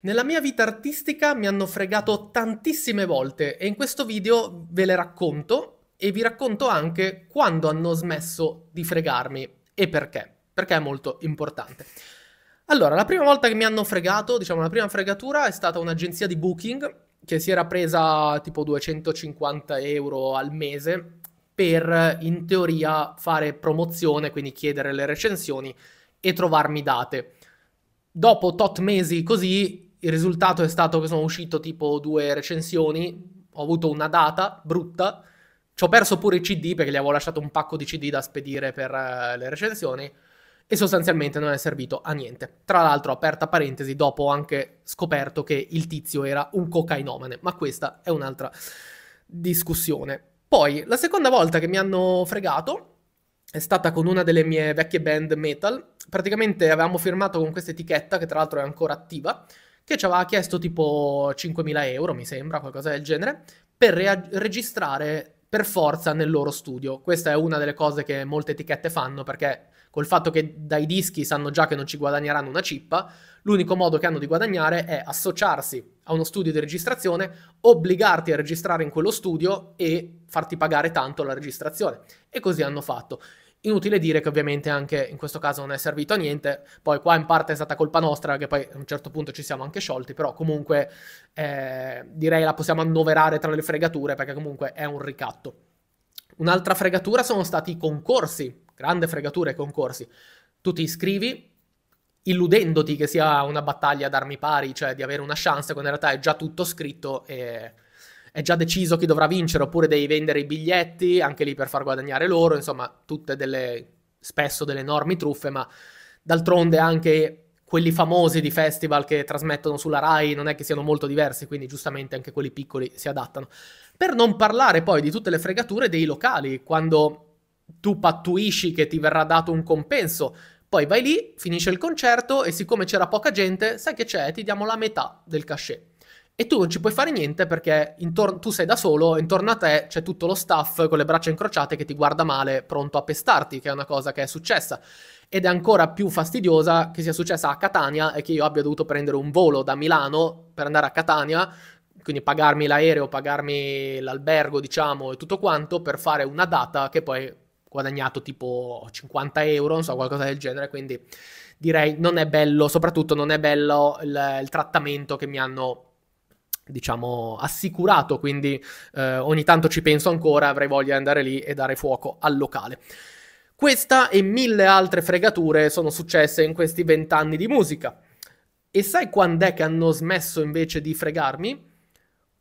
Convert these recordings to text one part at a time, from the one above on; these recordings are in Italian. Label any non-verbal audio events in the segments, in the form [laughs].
Nella mia vita artistica mi hanno fregato tantissime volte e in questo video ve le racconto e vi racconto anche quando hanno smesso di fregarmi e perché, perché è molto importante. Allora, la prima volta che mi hanno fregato, diciamo la prima fregatura, è stata un'agenzia di booking che si era presa tipo 250 euro al mese per in teoria fare promozione, quindi chiedere le recensioni e trovarmi date dopo tot mesi così il risultato è stato che sono uscito tipo due recensioni, ho avuto una data brutta, ci ho perso pure i CD perché gli avevo lasciato un pacco di CD da spedire per uh, le recensioni e sostanzialmente non è servito a niente. Tra l'altro, aperta parentesi, dopo ho anche scoperto che il tizio era un cocainomane, ma questa è un'altra discussione. Poi, la seconda volta che mi hanno fregato è stata con una delle mie vecchie band metal. Praticamente avevamo firmato con questa etichetta, che tra l'altro è ancora attiva, che ci aveva chiesto tipo 5.000 euro, mi sembra, qualcosa del genere, per rea- registrare per forza nel loro studio. Questa è una delle cose che molte etichette fanno perché col fatto che dai dischi sanno già che non ci guadagneranno una cippa, l'unico modo che hanno di guadagnare è associarsi a uno studio di registrazione, obbligarti a registrare in quello studio e farti pagare tanto la registrazione. E così hanno fatto. Inutile dire che ovviamente anche in questo caso non è servito a niente, poi qua in parte è stata colpa nostra che poi a un certo punto ci siamo anche sciolti, però comunque eh, direi la possiamo annoverare tra le fregature perché comunque è un ricatto. Un'altra fregatura sono stati i concorsi, grande fregatura i concorsi. Tu ti iscrivi illudendoti che sia una battaglia ad armi pari, cioè di avere una chance, quando in realtà è già tutto scritto e è già deciso chi dovrà vincere oppure devi vendere i biglietti anche lì per far guadagnare loro, insomma, tutte delle spesso delle enormi truffe, ma d'altronde anche quelli famosi di festival che trasmettono sulla Rai non è che siano molto diversi, quindi giustamente anche quelli piccoli si adattano. Per non parlare poi di tutte le fregature dei locali, quando tu pattuisci che ti verrà dato un compenso, poi vai lì, finisce il concerto e siccome c'era poca gente, sai che c'è, ti diamo la metà del cachet e tu non ci puoi fare niente perché intor- tu sei da solo, intorno a te c'è tutto lo staff con le braccia incrociate che ti guarda male, pronto a pestarti, che è una cosa che è successa. Ed è ancora più fastidiosa che sia successa a Catania e che io abbia dovuto prendere un volo da Milano per andare a Catania, quindi pagarmi l'aereo, pagarmi l'albergo, diciamo, e tutto quanto per fare una data che poi ho guadagnato tipo 50 euro, non so, qualcosa del genere, quindi direi non è bello, soprattutto non è bello il, il trattamento che mi hanno diciamo, assicurato, quindi eh, ogni tanto ci penso ancora, avrei voglia di andare lì e dare fuoco al locale. Questa e mille altre fregature sono successe in questi vent'anni di musica. E sai quando è che hanno smesso invece di fregarmi?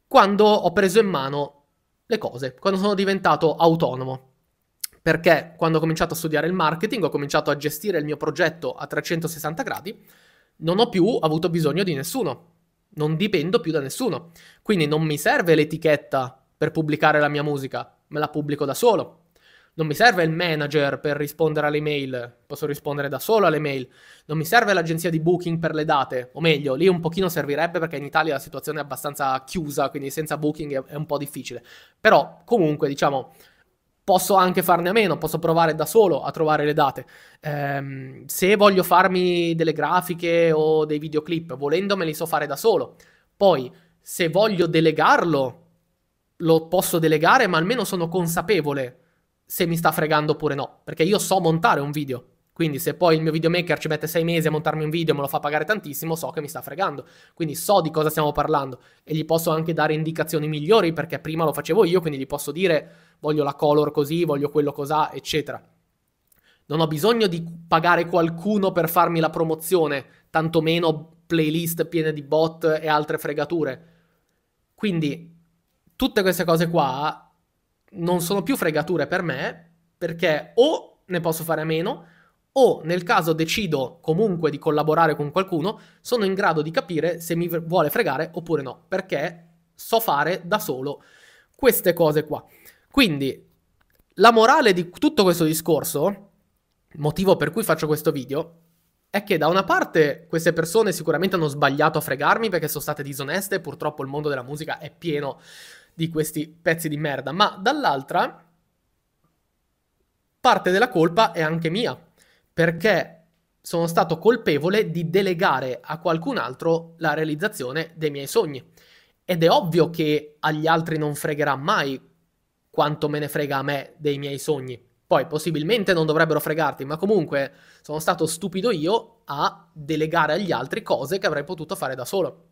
Quando ho preso in mano le cose, quando sono diventato autonomo. Perché quando ho cominciato a studiare il marketing, ho cominciato a gestire il mio progetto a 360 gradi, non ho più avuto bisogno di nessuno non dipendo più da nessuno. Quindi non mi serve l'etichetta per pubblicare la mia musica, me la pubblico da solo. Non mi serve il manager per rispondere alle mail, posso rispondere da solo alle mail. Non mi serve l'agenzia di booking per le date, o meglio, lì un pochino servirebbe perché in Italia la situazione è abbastanza chiusa, quindi senza booking è, un po' difficile. Però comunque, diciamo, posso anche farne a meno, posso provare da solo a trovare le date. Ehm, se voglio farmi delle grafiche o dei videoclip, volendo me li so fare da solo. Poi, se voglio delegarlo, lo posso delegare, ma almeno sono consapevole se mi sta fregando oppure no, perché io so montare un video. Quindi se poi il mio videomaker ci mette sei mesi a montarmi un video e me lo fa pagare tantissimo, so che mi sta fregando. Quindi so di cosa stiamo parlando e gli posso anche dare indicazioni migliori perché prima lo facevo io, quindi gli posso dire voglio la color così, voglio quello cos'ha, eccetera. Non ho bisogno di pagare qualcuno per farmi la promozione, tantomeno playlist piene di bot e altre fregature. Quindi tutte queste cose qua non sono più fregature per me perché o ne posso fare a meno o nel caso decido comunque di collaborare con qualcuno, sono in grado di capire se mi vuole fregare oppure no, perché so fare da solo queste cose qua. Quindi la morale di tutto questo discorso, motivo per cui faccio questo video, è che da una parte queste persone sicuramente hanno sbagliato a fregarmi perché sono state disoneste, purtroppo il mondo della musica è pieno di questi pezzi di merda, ma dall'altra parte della colpa è anche mia, perché sono stato colpevole di delegare a qualcun altro la realizzazione dei miei sogni. Ed è ovvio che agli altri non fregherà mai quanto me ne frega a me dei miei sogni. Poi possibilmente non dovrebbero fregarti, ma comunque sono stato stupido io a delegare agli altri cose che avrei potuto fare da solo.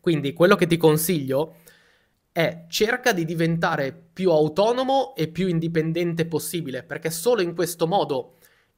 Quindi quello che ti consiglio è cerca di diventare più autonomo e più indipendente possibile, perché solo in questo modo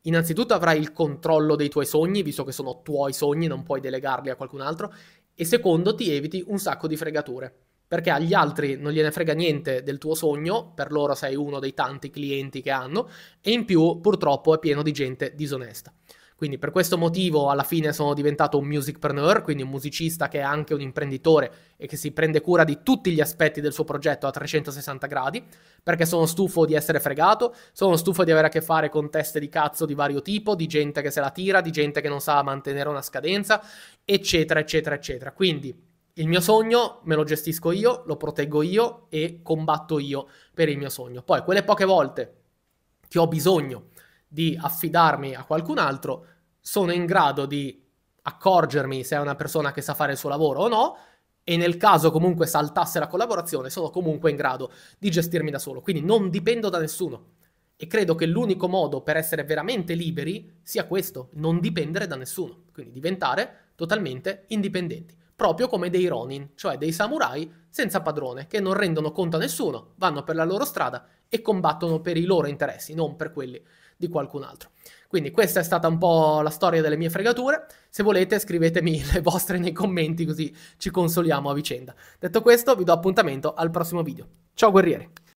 innanzitutto avrai il controllo dei tuoi sogni, visto che sono tuoi sogni, non puoi delegarli a qualcun altro, e secondo ti eviti un sacco di fregature, perché agli altri non gliene frega niente del tuo sogno, per loro sei uno dei tanti clienti che hanno, e in più purtroppo è pieno di gente disonesta. Quindi per questo motivo alla fine sono diventato un musicpreneur, quindi un musicista che è anche un imprenditore e che si prende cura di tutti gli aspetti del suo progetto a 360 gradi, perché sono stufo di essere fregato, sono stufo di avere a che fare con teste di cazzo di vario tipo, di gente che se la tira, di gente che non sa mantenere una scadenza, eccetera, eccetera, eccetera. Quindi il mio sogno me lo gestisco io, lo proteggo io e combatto io per il mio sogno. Poi quelle poche volte che ho bisogno di affidarmi a qualcun altro, sono in grado di accorgermi se è una persona che sa fare il suo lavoro o no, e nel caso comunque saltasse la collaborazione, sono comunque in grado di gestirmi da solo. Quindi non dipendo da nessuno. E credo che l'unico modo per essere veramente liberi sia questo, non dipendere da nessuno. Quindi diventare totalmente indipendenti. Proprio come dei ronin, cioè dei samurai senza padrone, che non rendono conto a nessuno, vanno per la loro strada e combattono per i loro interessi, non per quelli di qualcun altro. Quindi questa è stata un po' la storia delle mie fregature. Se volete scrivetemi [laughs] le vostre nei commenti così ci consoliamo a vicenda. Detto questo vi do appuntamento al prossimo video. Ciao guerrieri!